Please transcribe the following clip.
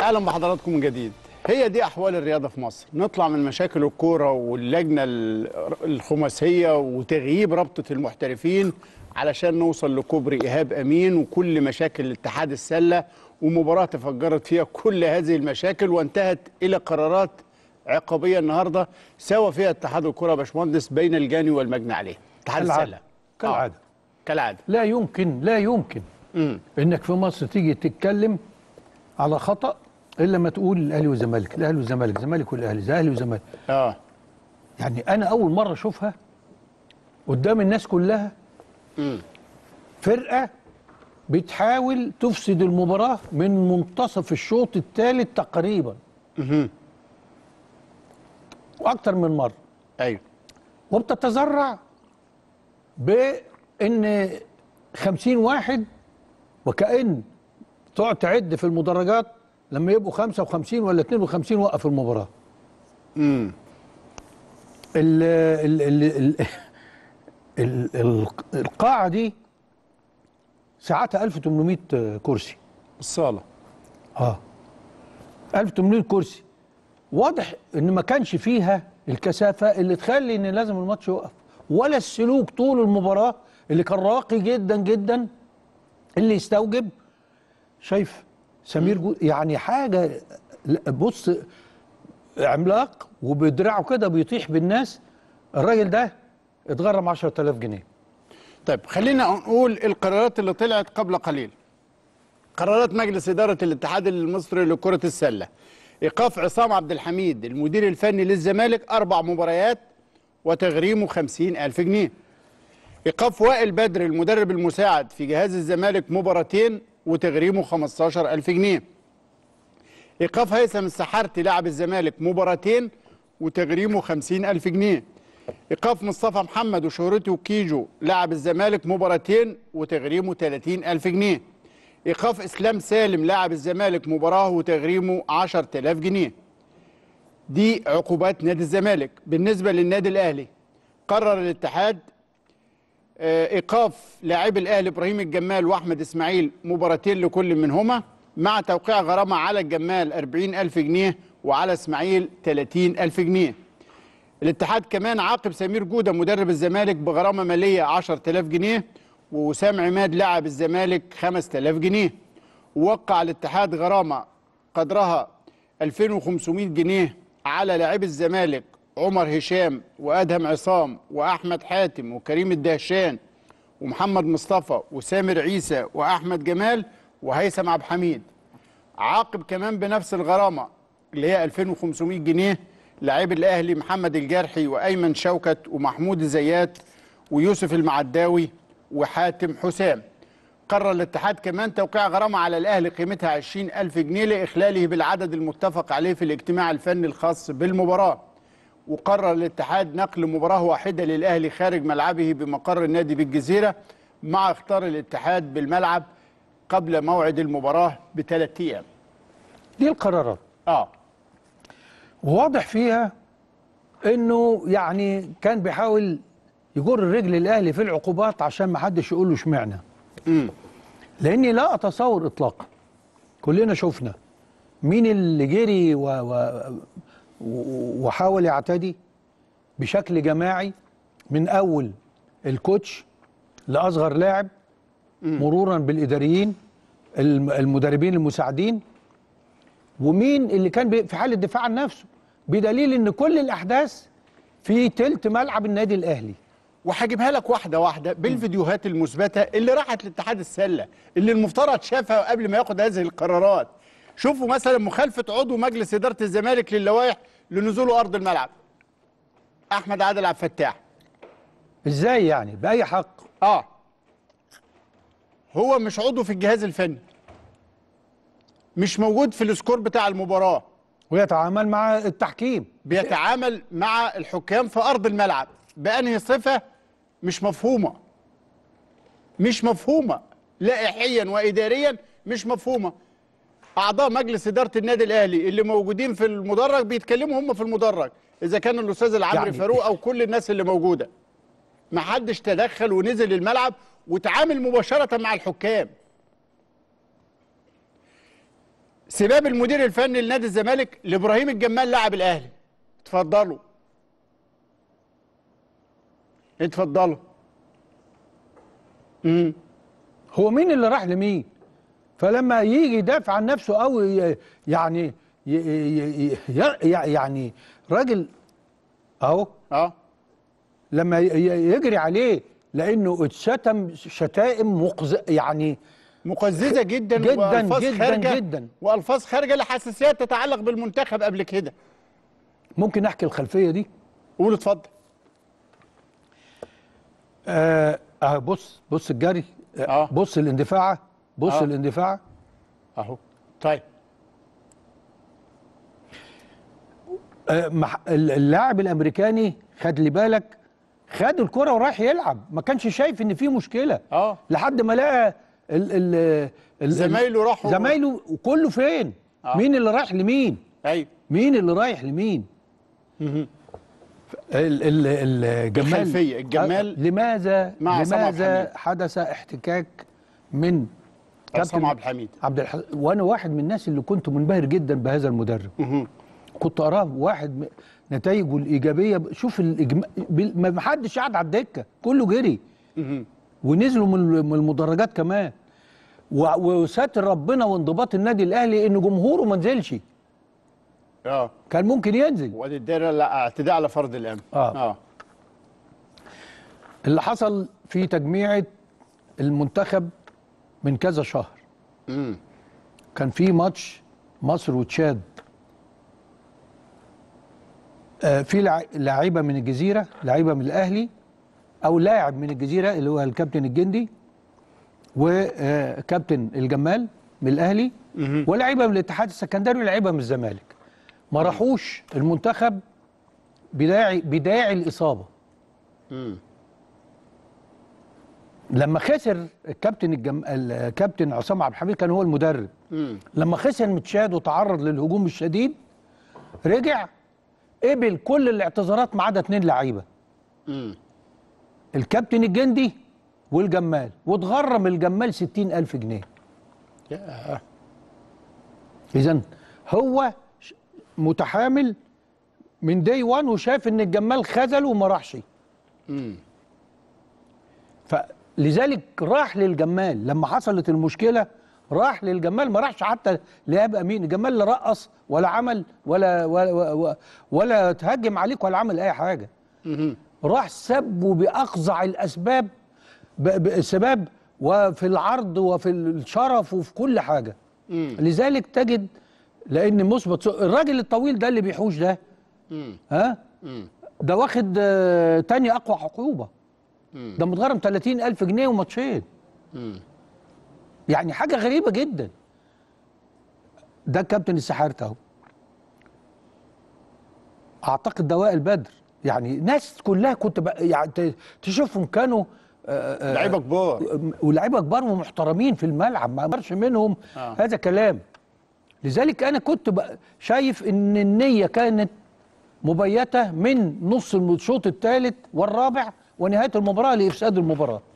اهلا بحضراتكم من جديد هي دي احوال الرياضه في مصر نطلع من مشاكل الكوره واللجنه الخماسيه وتغييب رابطه المحترفين علشان نوصل لكوبري ايهاب امين وكل مشاكل اتحاد السله ومباراه تفجرت فيها كل هذه المشاكل وانتهت الى قرارات عقابيه النهارده سوى فيها اتحاد الكره باشمهندس بين الجاني والمجني عليه اتحاد السله آه، كالعاده كالعاده لا يمكن لا يمكن مم. انك في مصر تيجي تتكلم على خطأ الا لما تقول الاهلي والزمالك الاهلي والزمالك الزمالك والاهلي الاهلي والزمالك اه يعني انا اول مره اشوفها قدام الناس كلها امم فرقه بتحاول تفسد المباراه من منتصف الشوط الثالث تقريبا اها واكثر من مره ايوه وبتتذرع بان 50 واحد وكأن تقعد تعد في المدرجات لما يبقوا 55 ولا 52 وقف المباراه امم ال ال ال ال القاعه دي ساعتها 1800 كرسي الصاله اه 1800 كرسي واضح ان ما كانش فيها الكثافه اللي تخلي ان لازم الماتش يوقف ولا السلوك طول المباراه اللي كان راقي جدا جدا اللي يستوجب شايف سمير يعني حاجه بص عملاق وبدراعه كده بيطيح بالناس الراجل ده اتغرم 10000 جنيه طيب خلينا نقول القرارات اللي طلعت قبل قليل قرارات مجلس إدارة الاتحاد المصري لكرة السلة إيقاف عصام عبد الحميد المدير الفني للزمالك أربع مباريات وتغريمه خمسين ألف جنيه إيقاف وائل بدر المدرب المساعد في جهاز الزمالك مباراتين وتغريمه 15000 جنيه ايقاف هيثم السحرتي لاعب الزمالك مباراتين وتغريمه 50000 جنيه ايقاف مصطفى محمد وشهرته كيجو لاعب الزمالك مباراتين وتغريمه 30000 جنيه ايقاف اسلام سالم لاعب الزمالك مباراه وتغريمه 10000 جنيه دي عقوبات نادي الزمالك بالنسبه للنادي الاهلي قرر الاتحاد آه، ايقاف لاعب الاهلي ابراهيم الجمال واحمد اسماعيل مباراتين لكل منهما مع توقيع غرامه على الجمال 40000 جنيه وعلى اسماعيل 30000 جنيه الاتحاد كمان عاقب سمير جوده مدرب الزمالك بغرامه ماليه 10000 جنيه ووسام عماد لاعب الزمالك 5000 جنيه ووقع الاتحاد غرامه قدرها 2500 جنيه على لاعبي الزمالك عمر هشام وادهم عصام واحمد حاتم وكريم الدهشان ومحمد مصطفى وسامر عيسى واحمد جمال وهيثم عبد الحميد عاقب كمان بنفس الغرامه اللي هي 2500 جنيه لاعبي الاهلي محمد الجرحي وايمن شوكت ومحمود زيات ويوسف المعداوي وحاتم حسام قرر الاتحاد كمان توقيع غرامة على الأهلي قيمتها 20000 جنيه لإخلاله بالعدد المتفق عليه في الاجتماع الفني الخاص بالمباراة وقرر الاتحاد نقل مباراة واحدة للأهلي خارج ملعبه بمقر النادي بالجزيرة مع اختار الاتحاد بالملعب قبل موعد المباراة بثلاث أيام دي القرارات آه واضح فيها انه يعني كان بيحاول يجر رجل الاهلي في العقوبات عشان ما حدش يقول له اشمعنا لاني لا اتصور اطلاقا كلنا شفنا مين اللي جري و... و... وحاول يعتدي بشكل جماعي من اول الكوتش لاصغر لاعب مرورا بالاداريين المدربين المساعدين ومين اللي كان في حاله الدفاع عن نفسه بدليل ان كل الاحداث في تلت ملعب النادي الاهلي وهجيبها لك واحده واحده بالفيديوهات المثبته اللي راحت لاتحاد السله اللي المفترض شافها قبل ما ياخد هذه القرارات شوفوا مثلا مخالفه عضو مجلس اداره الزمالك للوائح لنزوله ارض الملعب احمد عادل عبد الفتاح ازاي يعني باي حق اه هو مش عضو في الجهاز الفني مش موجود في السكور بتاع المباراه ويتعامل مع التحكيم بيتعامل مع الحكام في ارض الملعب بانهي صفه مش مفهومه مش مفهومه لائحيا واداريا مش مفهومه اعضاء مجلس اداره النادي الاهلي اللي موجودين في المدرج بيتكلموا هم في المدرج اذا كان الاستاذ العمري يعني فاروق او كل الناس اللي موجوده ما حدش تدخل ونزل الملعب وتعامل مباشره مع الحكام سباب المدير الفني لنادي الزمالك لابراهيم الجمال لاعب الاهلي اتفضلوا اتفضلوا امم هو مين اللي راح لمين فلما يجي يدافع عن نفسه او يعني يعني راجل اهو اه لما يجري عليه لانه اتشتم شتائم مقز يعني مقززه جدا جدا جدا خارجة جدا والفاظ خارجه لحساسيات تتعلق بالمنتخب قبل كده ممكن احكي الخلفيه دي قول اتفضل آه, آه، بص بص الجري آه. أه. بص الاندفاعه بص أه. الاندفاع اهو طيب آه، اللاعب الامريكاني خد لي بالك خد الكره ورايح يلعب ما كانش شايف ان في مشكله اه لحد ما لقى ال ال زمايله راحوا زمايله وكله فين آه. مين اللي رايح لمين ايوه مين اللي رايح لمين ال ال الجمال الخلفيه الجمال آه، لماذا لماذا حدث احتكاك من كابتن عبد الحميد عبد الح... وانا واحد من الناس اللي كنت منبهر جدا بهذا المدرب كنت اراه واحد نتائجه الايجابيه شوف الاجماع ما حدش قعد على الدكه كله جري ونزلوا من المدرجات كمان وساتر ربنا وانضباط النادي الاهلي ان جمهوره ما نزلش اه كان ممكن ينزل وادي الدايره لا اعتداء على فرد الامن آه. آه. اللي حصل في تجميعه المنتخب من كذا شهر مم. كان في ماتش مصر وتشاد آه في لعيبه من الجزيره لعيبه من الاهلي او لاعب من الجزيره اللي هو الكابتن الجندي وكابتن الجمال من الاهلي ولاعيبه من الاتحاد السكندري ولاعيبه من الزمالك ما راحوش المنتخب بداعي بداعي الاصابه مم. لما خسر الكابتن الجم... الكابتن عصام عبد الحميد كان هو المدرب مم. لما خسر متشاد وتعرض للهجوم الشديد رجع قبل كل الاعتذارات ما عدا اثنين لعيبه الكابتن الجندي والجمال واتغرم الجمال 60000 جنيه اذا هو متحامل من دي 1 وشاف ان الجمال خذل وما راحش ف لذلك راح للجمال لما حصلت المشكله راح للجمال ما راحش حتى لاب امين الجمال لا رقص ولا عمل ولا ولا ولا, ولا تهجم عليك ولا عمل اي حاجه راح سبه باقزع الاسباب بسبب وفي العرض وفي الشرف وفي كل حاجه لذلك تجد لان مثبت الراجل الطويل ده اللي بيحوش ده ها ده واخد آه، تاني اقوى عقوبه ده متغرم 30000 جنيه وماتشين يعني حاجه غريبه جدا ده كابتن السحارت اهو اعتقد دواء البدر يعني ناس كلها كنت يعني تشوفهم كانوا آه، آه، لعيبه آه، كبار ولعيبه كبار ومحترمين في الملعب ما مرش منهم آه. هذا كلام لذلك انا كنت شايف ان النيه كانت مبيته من نص الشوط الثالث والرابع ونهايه المباراه لافساد المباراه